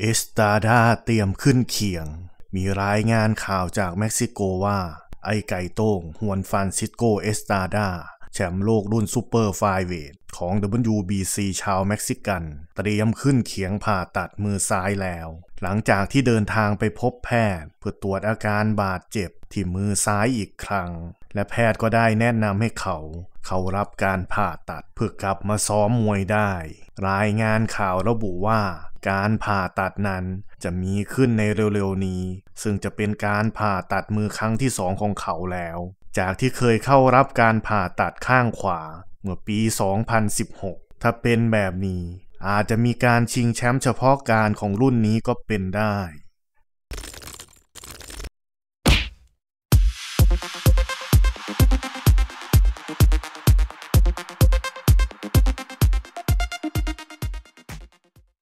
เอสตาดาเตรียมขึ้นเขียง มีรายงานข่าวจากเม็กซิโกว่า ไอไก่โต้งฮวนฟานซิสโกเอสตาดา แชมป์โลกรุ่นซูเปอร์ไฟเวทของ WBC ชาวเม็กซิกัน เตรียมขึ้นเขียงผ่าตัดมือซ้ายแล้ว หลังจากที่เดินทางไปพบแพทย์ เพื่อตรวจอาการบาดเจ็บ ที่มือซ้ายอีกครั้ง และแพทย์ก็ได้แนะนำให้เขา เขารับการผ่าตัดเพื่อกลับมาซ้อมมวยได้ รายงานข่าวระบุว่าการผ่าตัดนั้นจะมีขึ้นในเร็วๆ นี้ ซึ่งจะเป็นการผ่าตัดมือครั้งที่สองของเขาแล้ว จากที่เคยเข้ารับการผ่าตัดข้างขวา เมื่อปี 2016 ถ้าเป็นแบบนี้ อาจจะมีการชิงแชมป์เฉพาะการของรุ่นนี้ก็เป็นได้